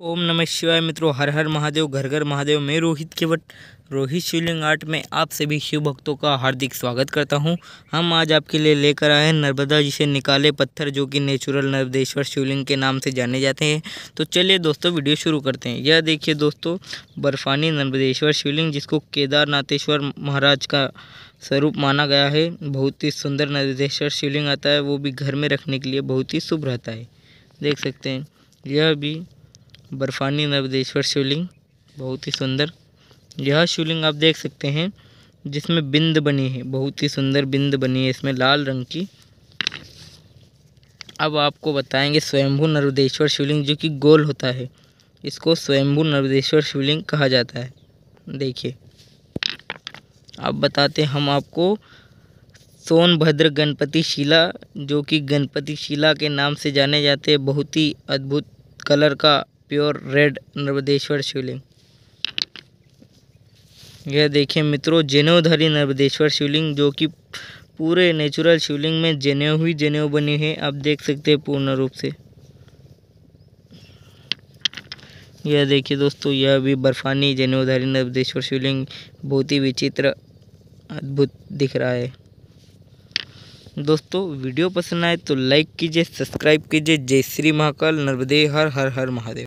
ओम नमः शिवाय मित्रों हर हर महादेव घर घर महादेव मैं रोहित केवट रोहित शिवलिंग आर्ट में आप सभी शिव भक्तों का हार्दिक स्वागत करता हूं हम आज आपके लिए लेकर आए हैं नर्मदा जी से निकाले पत्थर जो कि नेचुरल नर्मदेश्वर शिवलिंग के नाम से जाने जाते हैं तो चलिए दोस्तों वीडियो शुरू करते हैं यह देखिए दोस्तों बर्फानी नर्मदेश्वर शिवलिंग जिसको केदारनाथेश्वर महाराज का स्वरूप माना गया है बहुत ही सुंदर नर्मदेश्वर शिवलिंग आता है वो भी घर में रखने के लिए बहुत ही शुभ रहता है देख सकते हैं यह भी बर्फानी नवदेश्वर शिवलिंग बहुत ही सुंदर यह शिवलिंग आप देख सकते हैं जिसमें बिंद बनी है बहुत ही सुंदर बिंद बनी है इसमें लाल रंग की अब आपको बताएंगे स्वयंभू नर्वदेश्वर शिवलिंग जो कि गोल होता है इसको स्वयंभू नर्वदेश्वर शिवलिंग कहा जाता है देखिए अब बताते हम आपको सोनभद्र गणपति शिला जो कि गणपति शिला के नाम से जाने जाते बहुत ही अद्भुत कलर का प्योर रेड नर्मदेश्वर शिवलिंग यह देखिए मित्रों जनेऊधरी नर्मदेश्वर शिवलिंग जो कि पूरे नेचुरल शिवलिंग में जनेऊ ही जनेऊ बनी है आप देख सकते हैं पूर्ण रूप से यह देखिए दोस्तों यह भी बर्फानी जनेऊधरी नर्मदेश्वर शिवलिंग बहुत ही विचित्र अद्भुत दिख रहा है दोस्तों वीडियो पसंद आए तो लाइक कीजिए सब्सक्राइब कीजिए जय श्री महाकाल नर्मदे हर हर हर महादेव